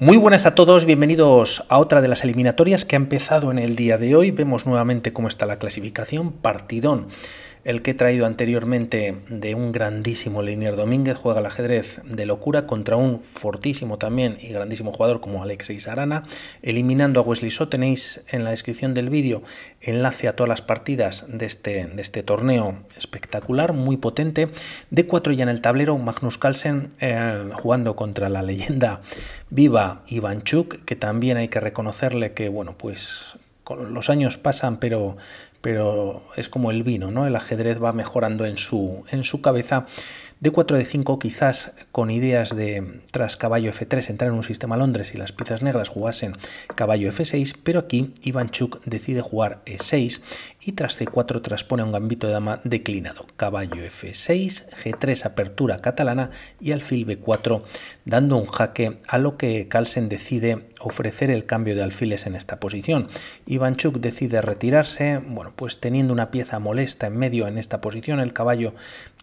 Muy buenas a todos, bienvenidos a otra de las eliminatorias que ha empezado en el día de hoy. Vemos nuevamente cómo está la clasificación, partidón el que he traído anteriormente de un grandísimo Linier Domínguez, juega al ajedrez de locura contra un fortísimo también y grandísimo jugador como Alexis Arana, eliminando a Wesley So. Tenéis en la descripción del vídeo enlace a todas las partidas de este, de este torneo espectacular, muy potente. de 4 ya en el tablero, Magnus Carlsen eh, jugando contra la leyenda viva Ivanchuk, que también hay que reconocerle que, bueno, pues con los años pasan, pero, pero es como el vino, ¿no? El ajedrez va mejorando en su, en su cabeza. D4, D5 quizás con ideas de tras caballo F3 entrar en un sistema Londres y las piezas negras jugasen caballo F6, pero aquí Ivanchuk decide jugar E6 y tras C4 transpone un gambito de dama declinado. Caballo F6, G3 apertura catalana y alfil B4 dando un jaque a lo que Carlsen decide ofrecer el cambio de alfiles en esta posición. Ivanchuk decide retirarse, bueno, pues teniendo una pieza molesta en medio en esta posición el caballo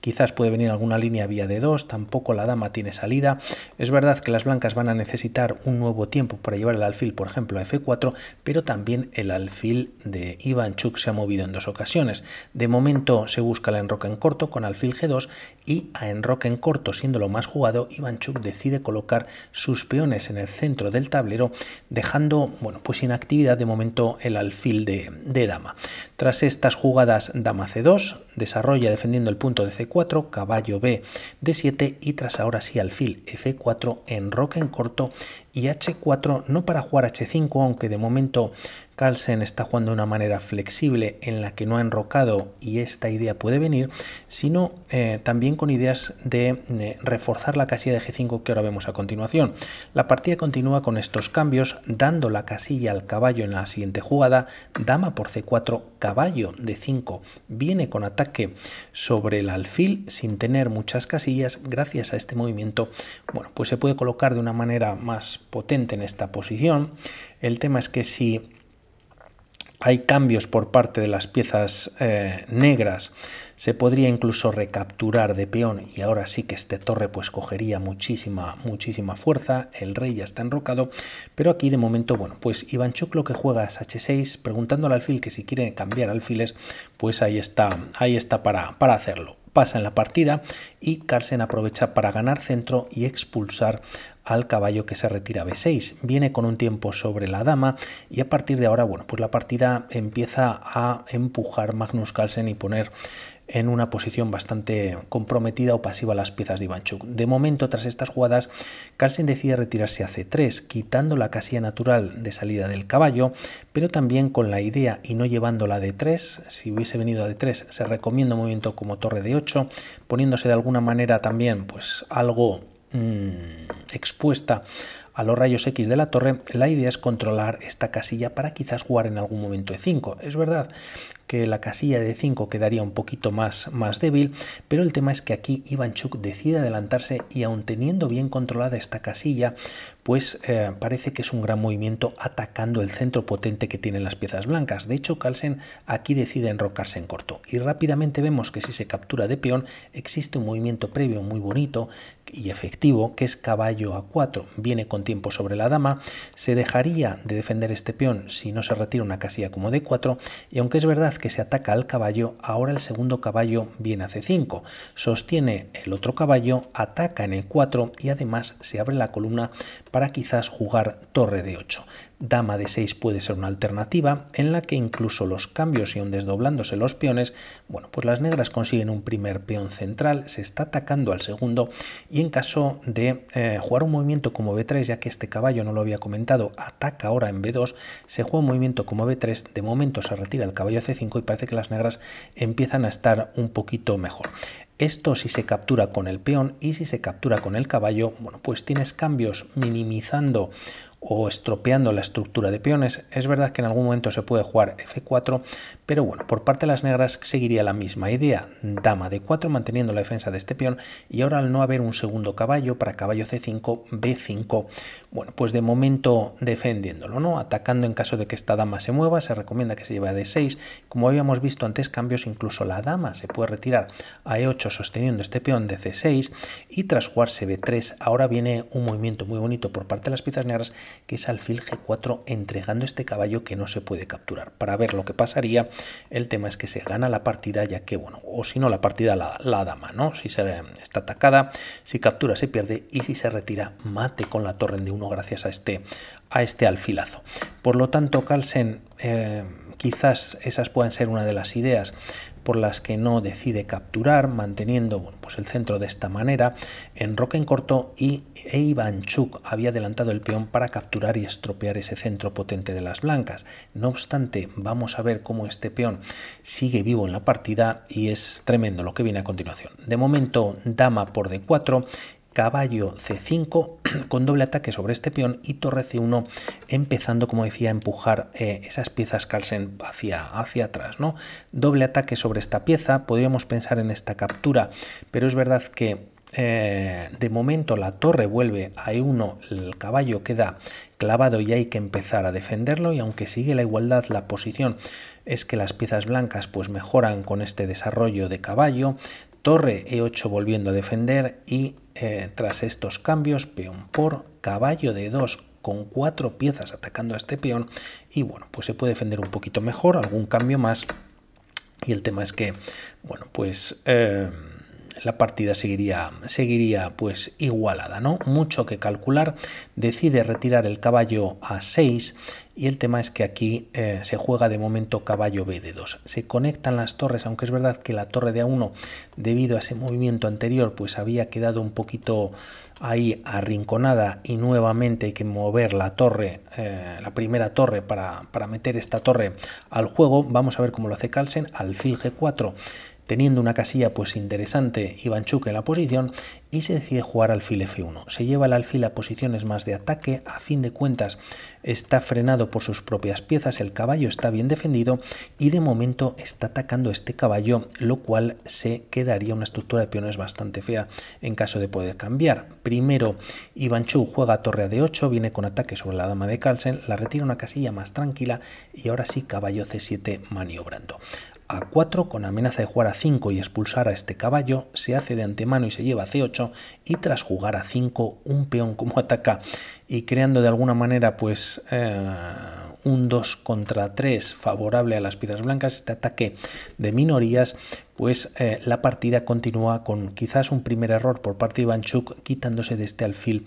Quizás puede venir alguna línea vía de 2, tampoco la dama tiene salida. Es verdad que las blancas van a necesitar un nuevo tiempo para llevar el alfil, por ejemplo, a f4, pero también el alfil de Ivanchuk se ha movido en dos ocasiones. De momento se busca la enroque en corto con alfil g2 y a enroque en corto, siendo lo más jugado, Ivanchuk decide colocar sus peones en el centro del tablero, dejando bueno, pues sin actividad de momento el alfil de, de dama. Tras estas jugadas dama c2, desarrolla defendiendo el punto de C4, caballo B D7 y tras ahora sí alfil F4 en roca en corto y H4, no para jugar H5, aunque de momento Carlsen está jugando de una manera flexible en la que no ha enrocado y esta idea puede venir, sino eh, también con ideas de, de reforzar la casilla de G5 que ahora vemos a continuación. La partida continúa con estos cambios, dando la casilla al caballo en la siguiente jugada, dama por C4, caballo de 5 viene con ataque sobre el alfil sin tener muchas casillas, gracias a este movimiento, bueno, pues se puede colocar de una manera más potente en esta posición. El tema es que si hay cambios por parte de las piezas eh, negras, se podría incluso recapturar de peón y ahora sí que este torre pues cogería muchísima, muchísima fuerza, el rey ya está enrocado, pero aquí de momento, bueno, pues Ivanchuk lo que juega es h6, preguntando al alfil que si quiere cambiar alfiles, pues ahí está, ahí está para, para hacerlo pasa en la partida y Carlsen aprovecha para ganar centro y expulsar al caballo que se retira B6. Viene con un tiempo sobre la dama y a partir de ahora, bueno, pues la partida empieza a empujar Magnus Carlsen y poner en una posición bastante comprometida o pasiva las piezas de Ivanchuk. De momento, tras estas jugadas, Carlsen decide retirarse a C3, quitando la casilla natural de salida del caballo, pero también con la idea y no llevándola de 3. Si hubiese venido a D3, se recomienda un movimiento como torre de 8, poniéndose de alguna manera también pues algo mm, expuesta a los rayos X de la torre, la idea es controlar esta casilla para quizás jugar en algún momento de 5. Es verdad que la casilla de 5 quedaría un poquito más, más débil, pero el tema es que aquí Ivanchuk decide adelantarse y aun teniendo bien controlada esta casilla, pues eh, parece que es un gran movimiento atacando el centro potente que tienen las piezas blancas. De hecho, Carlsen aquí decide enrocarse en corto y rápidamente vemos que si se captura de peón existe un movimiento previo muy bonito y efectivo que es caballo a 4. Viene con tiempo sobre la dama, se dejaría de defender este peón si no se retira una casilla como d4 y aunque es verdad que se ataca al caballo, ahora el segundo caballo viene a c5, sostiene el otro caballo, ataca en el 4 y además se abre la columna para quizás jugar torre de 8 dama de 6 puede ser una alternativa en la que incluso los cambios y un desdoblándose los peones, bueno, pues las negras consiguen un primer peón central, se está atacando al segundo y en caso de eh, jugar un movimiento como B3, ya que este caballo no lo había comentado, ataca ahora en B2, se juega un movimiento como B3, de momento se retira el caballo C5 y parece que las negras empiezan a estar un poquito mejor. Esto si se captura con el peón y si se captura con el caballo, bueno, pues tienes cambios minimizando o estropeando la estructura de peones. Es verdad que en algún momento se puede jugar f4, pero bueno, por parte de las negras seguiría la misma idea. Dama d4 manteniendo la defensa de este peón y ahora al no haber un segundo caballo para caballo c5, b5, bueno, pues de momento defendiéndolo, ¿no? Atacando en caso de que esta dama se mueva, se recomienda que se lleve a d6. Como habíamos visto antes cambios, incluso la dama se puede retirar a e8 sosteniendo este peón de c6 y tras jugarse b3 ahora viene un movimiento muy bonito por parte de las piezas negras que es alfil g4 entregando este caballo que no se puede capturar. Para ver lo que pasaría, el tema es que se gana la partida ya que, bueno, o si no la partida la, dama, ¿no? Si se, está atacada, si captura se pierde y si se retira mate con la torre de 1 gracias a este, a este alfilazo. Por lo tanto, Carlsen... Eh, quizás esas puedan ser una de las ideas por las que no decide capturar, manteniendo bueno, pues el centro de esta manera. En corto y e Chuk había adelantado el peón para capturar y estropear ese centro potente de las blancas. No obstante, vamos a ver cómo este peón sigue vivo en la partida y es tremendo lo que viene a continuación. De momento, dama por d4 caballo c5 con doble ataque sobre este peón y torre c1 empezando como decía a empujar eh, esas piezas calsen hacia, hacia atrás ¿no? doble ataque sobre esta pieza podríamos pensar en esta captura pero es verdad que eh, de momento la torre vuelve a E1, el caballo queda clavado y hay que empezar a defenderlo y aunque sigue la igualdad la posición es que las piezas blancas pues mejoran con este desarrollo de caballo, torre e8 volviendo a defender y eh, tras estos cambios peón por caballo de 2 con cuatro piezas atacando a este peón y bueno pues se puede defender un poquito mejor algún cambio más y el tema es que bueno pues eh, la partida seguiría, seguiría pues igualada, ¿no? Mucho que calcular. Decide retirar el caballo a 6 y el tema es que aquí eh, se juega de momento caballo B de 2. Se conectan las torres, aunque es verdad que la torre de A1, debido a ese movimiento anterior, pues había quedado un poquito ahí arrinconada y nuevamente hay que mover la torre, eh, la primera torre para, para meter esta torre al juego. Vamos a ver cómo lo hace Carlsen, alfil G4 Teniendo una casilla pues interesante Ivanchuk en la posición y se decide jugar alfil F1. Se lleva el alfil a posiciones más de ataque, a fin de cuentas está frenado por sus propias piezas, el caballo está bien defendido y de momento está atacando este caballo, lo cual se quedaría una estructura de peones bastante fea en caso de poder cambiar. Primero, Ivanchuk juega torre a D8, viene con ataque sobre la dama de Carlsen, la retira una casilla más tranquila y ahora sí caballo C7 maniobrando a 4 con amenaza de jugar a 5 y expulsar a este caballo, se hace de antemano y se lleva a c8 y tras jugar a 5 un peón como ataca y creando de alguna manera pues eh, un 2 contra 3 favorable a las piezas blancas, este ataque de minorías, pues eh, la partida continúa con quizás un primer error por parte de Ivanchuk quitándose de este alfil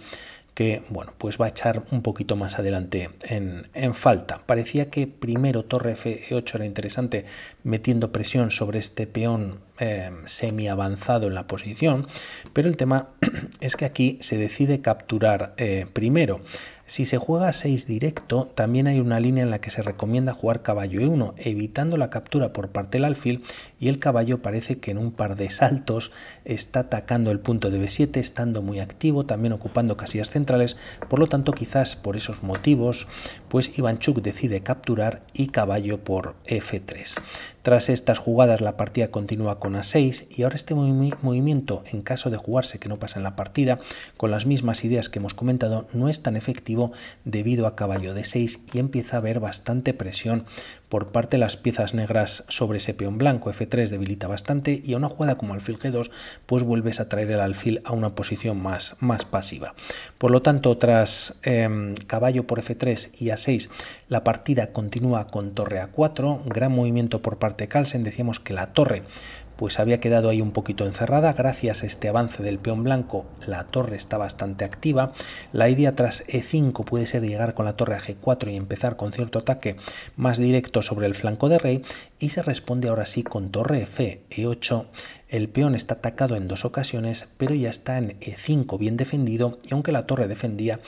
que bueno, pues va a echar un poquito más adelante en, en falta. Parecía que primero torre f8 era interesante metiendo presión sobre este peón Em, semi avanzado en la posición, pero el tema es que aquí se decide capturar eh, primero. Si se juega 6 directo, también hay una línea en la que se recomienda jugar caballo E1, evitando la captura por parte del alfil y el caballo parece que en un par de saltos está atacando el punto de B7, estando muy activo, también ocupando casillas centrales, por lo tanto quizás por esos motivos, pues Ivanchuk decide capturar y caballo por F3. Tras estas jugadas la partida continúa con A6 y ahora este movimiento, en caso de jugarse que no pasa en la partida, con las mismas ideas que hemos comentado, no es tan efectivo debido a caballo de 6 y empieza a haber bastante presión por parte las piezas negras sobre ese peón blanco. F3 debilita bastante y a una jugada como alfil G2 pues vuelves a traer el alfil a una posición más, más pasiva. Por lo tanto, tras em, caballo por F3 y A6, la partida continúa con torre A4, gran movimiento por parte de Carlsen, decíamos que la torre pues había quedado ahí un poquito encerrada. Gracias a este avance del peón blanco, la torre está bastante activa. La idea tras E5 puede ser llegar con la torre a G4 y empezar con cierto ataque más directo sobre el flanco de rey y se responde ahora sí con torre F, E8. El peón está atacado en dos ocasiones, pero ya está en E5 bien defendido y aunque la torre defendía,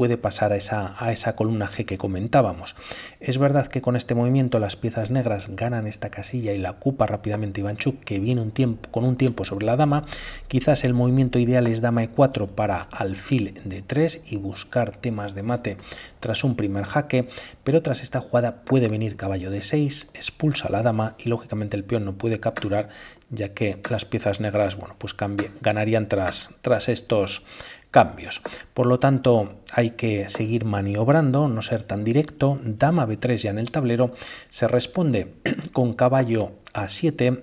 puede pasar a esa, a esa columna G que comentábamos. Es verdad que con este movimiento las piezas negras ganan esta casilla y la ocupa rápidamente Ivanchuk, que viene un tiempo, con un tiempo sobre la dama. Quizás el movimiento ideal es dama E4 para alfil de 3 y buscar temas de mate tras un primer jaque, pero tras esta jugada puede venir caballo de 6, expulsa a la dama y lógicamente el peón no puede capturar ya que las piezas negras bueno, pues ganarían tras, tras estos cambios. Por lo tanto, hay que seguir maniobrando, no ser tan directo. Dama B3 ya en el tablero. Se responde con caballo A7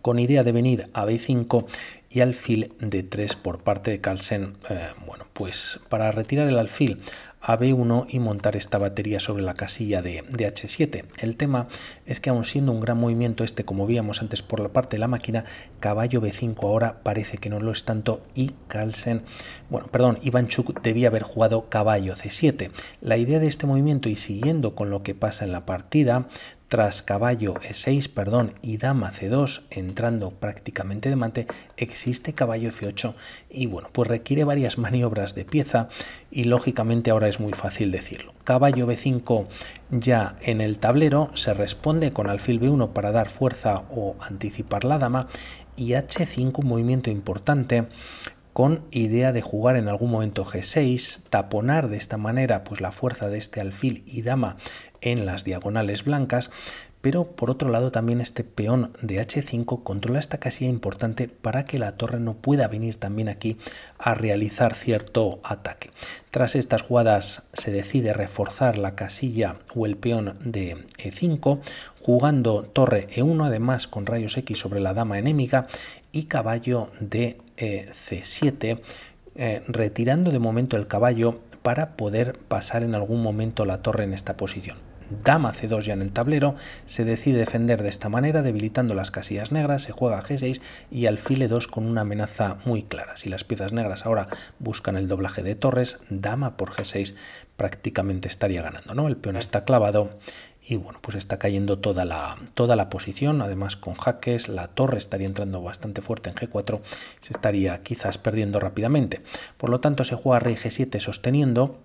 con idea de venir a B5 y alfil d 3 por parte de Carlsen. Eh, bueno, pues para retirar el alfil a B1 y montar esta batería sobre la casilla de, H7. El tema es que aun siendo un gran movimiento este, como veíamos antes por la parte de la máquina, caballo B5 ahora parece que no lo es tanto y Carlsen, bueno, perdón, Ivanchuk debía haber jugado caballo C7. La idea de este movimiento y siguiendo con lo que pasa en la partida, tras caballo E6, perdón, y dama C2, entrando prácticamente de mate, existe caballo F8 y bueno, pues requiere varias maniobras de pieza y lógicamente ahora es muy fácil decirlo. Caballo B5 ya en el tablero se responde con alfil B1 para dar fuerza o anticipar la dama y H5 un movimiento importante con idea de jugar en algún momento G6, taponar de esta manera pues la fuerza de este alfil y dama en las diagonales blancas, pero por otro lado también este peón de H5 controla esta casilla importante para que la torre no pueda venir también aquí a realizar cierto ataque. Tras estas jugadas se decide reforzar la casilla o el peón de E5, jugando torre E1 además con rayos X sobre la dama enemiga y caballo de C7, eh, retirando de momento el caballo para poder pasar en algún momento la torre en esta posición. Dama C2 ya en el tablero, se decide defender de esta manera, debilitando las casillas negras, se juega G6 y alfile file 2 con una amenaza muy clara. Si las piezas negras ahora buscan el doblaje de torres, dama por G6 prácticamente estaría ganando, ¿no? El peón está clavado y bueno, pues está cayendo toda la, toda la posición, además con jaques, la torre estaría entrando bastante fuerte en G4, se estaría quizás perdiendo rápidamente. Por lo tanto, se juega rey G7 sosteniendo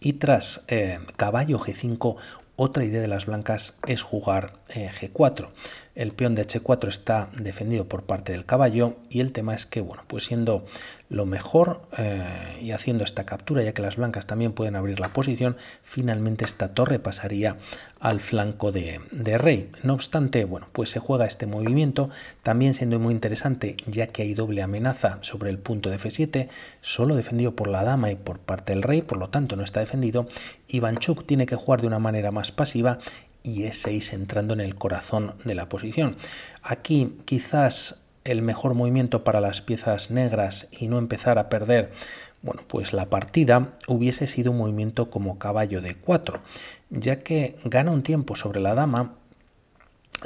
y tras eh, caballo G5, otra idea de las blancas es jugar eh, G4 el peón de h4 está defendido por parte del caballo y el tema es que, bueno, pues siendo lo mejor eh, y haciendo esta captura, ya que las blancas también pueden abrir la posición, finalmente esta torre pasaría al flanco de, rey. No obstante, bueno, pues se juega este movimiento, también siendo muy interesante, ya que hay doble amenaza sobre el punto de f7, solo defendido por la dama y por parte del rey, por lo tanto no está defendido, y tiene que jugar de una manera más pasiva y E6 entrando en el corazón de la posición. Aquí quizás el mejor movimiento para las piezas negras y no empezar a perder bueno, pues la partida hubiese sido un movimiento como caballo de 4, ya que gana un tiempo sobre la dama,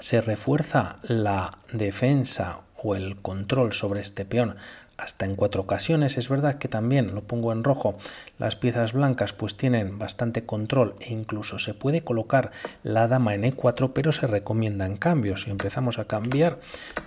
se refuerza la defensa o el control sobre este peón hasta en cuatro ocasiones. Es verdad que también, lo pongo en rojo, las piezas blancas pues tienen bastante control e incluso se puede colocar la dama en E4, pero se recomiendan cambios. Si empezamos a cambiar,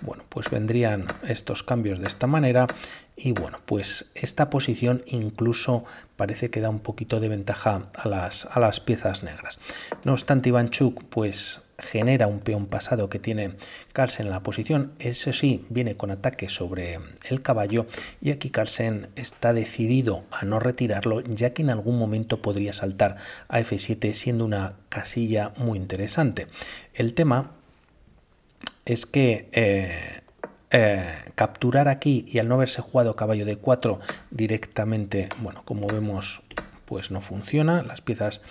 bueno, pues vendrían estos cambios de esta manera y bueno, pues esta posición incluso parece que da un poquito de ventaja a las, a las piezas negras. No obstante, Ivanchuk pues genera un peón pasado que tiene Carlsen en la posición, eso sí, viene con ataque sobre el caballo y aquí Carlsen está decidido a no retirarlo ya que en algún momento podría saltar a F7 siendo una casilla muy interesante. El tema es que... Eh, eh, capturar aquí y al no haberse jugado caballo de 4 directamente, bueno, como vemos, pues no funciona, las piezas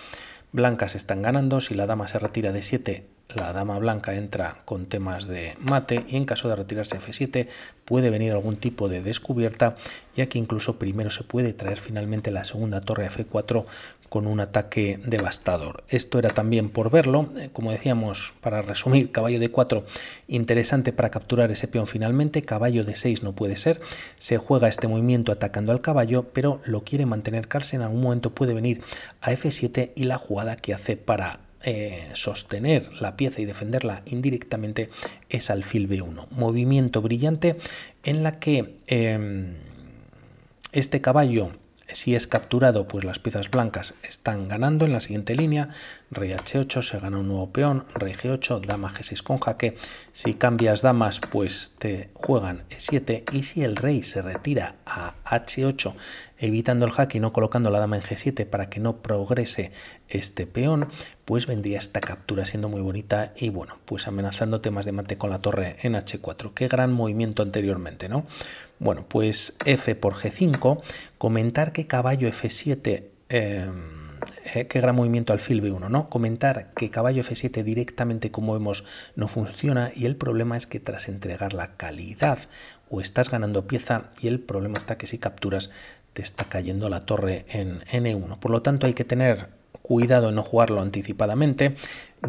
blancas están ganando, si la dama se retira de 7 la dama blanca entra con temas de mate y en caso de retirarse f7 puede venir algún tipo de descubierta ya que incluso primero se puede traer finalmente la segunda torre f4 con un ataque devastador. Esto era también por verlo, eh, como decíamos, para resumir, caballo de 4 interesante para capturar ese peón finalmente, caballo de 6 no puede ser, se juega este movimiento atacando al caballo, pero lo quiere mantener Carlsen, en algún momento puede venir a f7 y la jugada que hace para eh, sostener la pieza y defenderla indirectamente es alfil B1. Movimiento brillante en la que em, este caballo si es capturado, pues las piezas blancas están ganando. En la siguiente línea, rey h8, se gana un nuevo peón, rey g8, dama g6 con jaque. Si cambias damas, pues te juegan e7. Y si el rey se retira a h8, evitando el hack y no colocando la dama en g7 para que no progrese este peón, pues vendría esta captura siendo muy bonita y bueno, pues amenazando temas de mate con la torre en h4. Qué gran movimiento anteriormente, ¿no? Bueno, pues f por g5, comentar que caballo f7... Eh, eh, qué gran movimiento alfil B1, ¿no? Comentar que caballo F7 directamente, como vemos, no funciona y el problema es que tras entregar la calidad o estás ganando pieza y el problema está que si capturas te está cayendo la torre en N1. Por lo tanto, hay que tener cuidado en no jugarlo anticipadamente.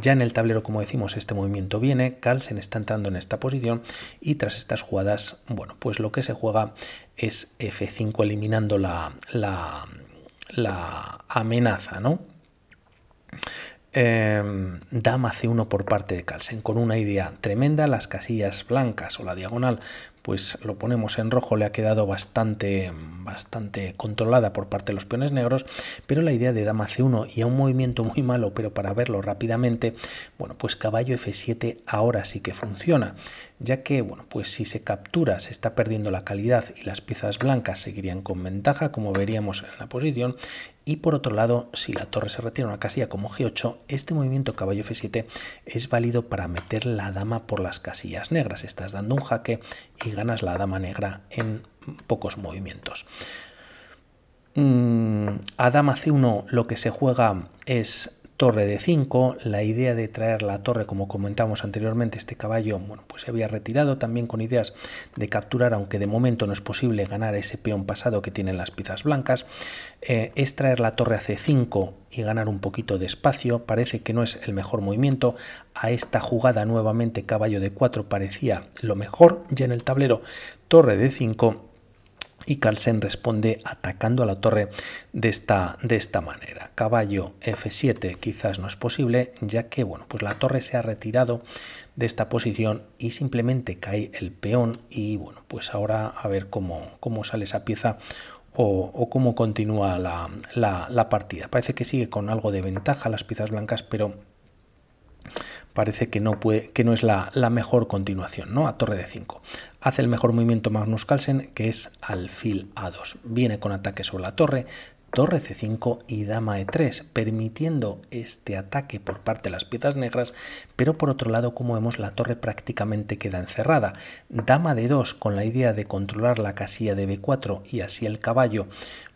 Ya en el tablero, como decimos, este movimiento viene, Carlsen está entrando en esta posición y tras estas jugadas, bueno, pues lo que se juega es F5 eliminando la, la, amenaza, ¿no? Em, dama C1 por parte de Carlsen, con una idea tremenda, las casillas blancas o la diagonal, pues lo ponemos en rojo, le ha quedado bastante, bastante controlada por parte de los peones negros, pero la idea de dama C1 y a un movimiento muy malo, pero para verlo rápidamente, bueno, pues caballo F7 ahora sí que funciona, ya que, bueno, pues si se captura se está perdiendo la calidad y las piezas blancas seguirían con ventaja, como veríamos en la posición, y por otro lado, si la torre se retira a una casilla como G8, este movimiento caballo F7 es válido para meter la dama por las casillas negras. Estás dando un jaque y ganas la dama negra en pocos movimientos. Mm, a dama C1 lo que se juega es torre de 5, la idea de traer la torre, como comentamos anteriormente, este caballo, bueno, pues se había retirado también con ideas de capturar, aunque de momento no es posible ganar ese peón pasado que tienen las piezas blancas, eh, es traer la torre a C5 y ganar un poquito de espacio, parece que no es el mejor movimiento, a esta jugada nuevamente caballo de 4 parecía lo mejor, ya en el tablero torre de 5 y Carlsen responde atacando a la torre de esta, de esta manera. Caballo F7 quizás no es posible, ya que bueno, pues la torre se ha retirado de esta posición y simplemente cae el peón y bueno, pues ahora a ver cómo, cómo sale esa pieza o, cómo continúa la, la, partida. Parece que sigue con algo de ventaja las piezas blancas, pero parece que no, puede, que no es la, mejor continuación, ¿no? A torre de 5. Hace el mejor movimiento Magnus Carlsen, que es alfil A2. Viene con ataque sobre la torre, torre c5 y dama e3, permitiendo este ataque por parte de las piezas negras, pero por otro lado, como vemos, la torre prácticamente queda encerrada. Dama d2 con la idea de controlar la casilla de b4 y así el caballo,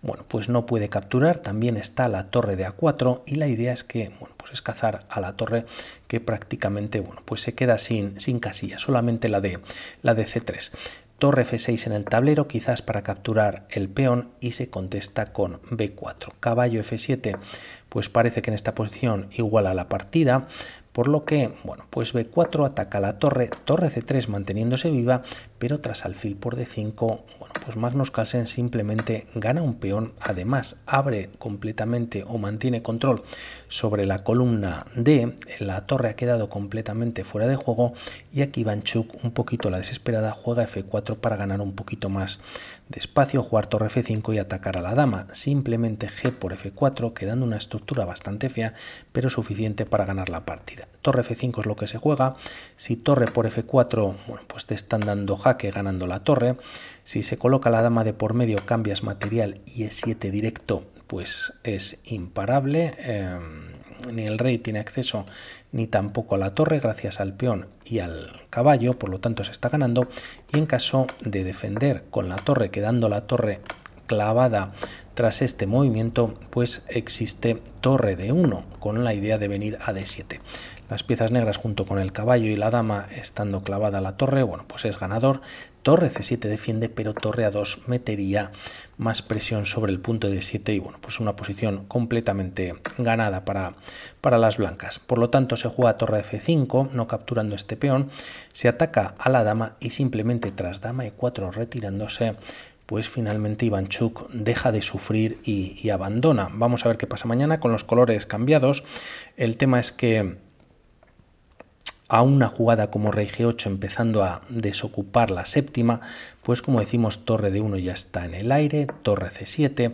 bueno, pues no puede capturar, también está la torre de a4 y la idea es que, bueno, pues es cazar a la torre que prácticamente, bueno, pues se queda sin, sin casilla, solamente la de, la de c3 torre f6 en el tablero, quizás para capturar el peón y se contesta con b4. Caballo f7, pues parece que en esta posición iguala la partida, por lo que, bueno, pues B4 ataca la torre, torre C3 manteniéndose viva, pero tras alfil por D5, bueno, pues Magnus Carlsen simplemente gana un peón, además abre completamente o mantiene control sobre la columna D, la torre ha quedado completamente fuera de juego y aquí Banchuk un poquito la desesperada juega F4 para ganar un poquito más de espacio, jugar torre F5 y atacar a la dama, simplemente G por F4 quedando una estructura bastante fea pero suficiente para ganar la partida torre F5 es lo que se juega. Si torre por F4, bueno, pues te están dando jaque ganando la torre. Si se coloca la dama de por medio, cambias material y E7 directo, pues es imparable. Em, ni el rey tiene acceso ni tampoco a la torre gracias al peón y al caballo, por lo tanto se está ganando. Y en caso de defender con la torre, quedando la torre clavada tras este movimiento, pues existe torre de 1 con la idea de venir a d7. Las piezas negras junto con el caballo y la dama estando clavada a la torre, bueno, pues es ganador. Torre c7 defiende, pero torre a 2 metería más presión sobre el punto de 7 y bueno, pues una posición completamente ganada para, para las blancas. Por lo tanto, se juega torre f5, no capturando este peón, se ataca a la dama y simplemente tras dama e4 retirándose pues finalmente Ivanchuk deja de sufrir y, abandona. Vamos a ver qué pasa mañana con los colores cambiados. El tema es que a una jugada como rey g8 empezando a desocupar la séptima, pues como decimos torre d 1 ya está en el aire, torre c7,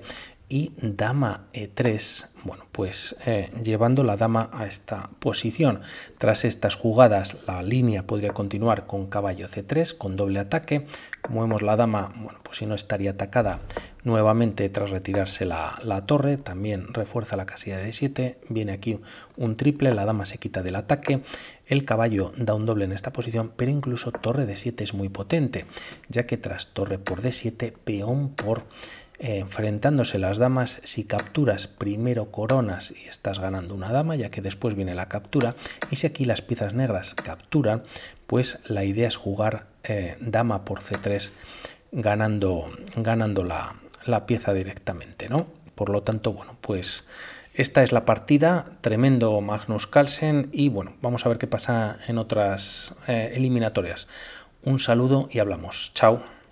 y dama e3. Bueno, pues eh, llevando la dama a esta posición. Tras estas jugadas, la línea podría continuar con caballo c3, con doble ataque. Como vemos, la dama, bueno, pues si no estaría atacada nuevamente tras retirarse la, torre, también refuerza la casilla de 7. Viene aquí un triple, la dama se quita del ataque. El caballo da un doble en esta posición, pero incluso torre d 7 es muy potente, ya que tras torre por d7, peón por enfrentándose las damas, si capturas primero coronas y estás ganando una dama, ya que después viene la captura, y si aquí las piezas negras capturan, pues la idea es jugar eh, dama por c3 ganando, ganando la, pieza directamente, ¿no? Por lo tanto, bueno, pues esta es la partida, tremendo Magnus Carlsen y bueno, vamos a ver qué pasa en otras eh, eliminatorias. Un saludo y hablamos. Chao.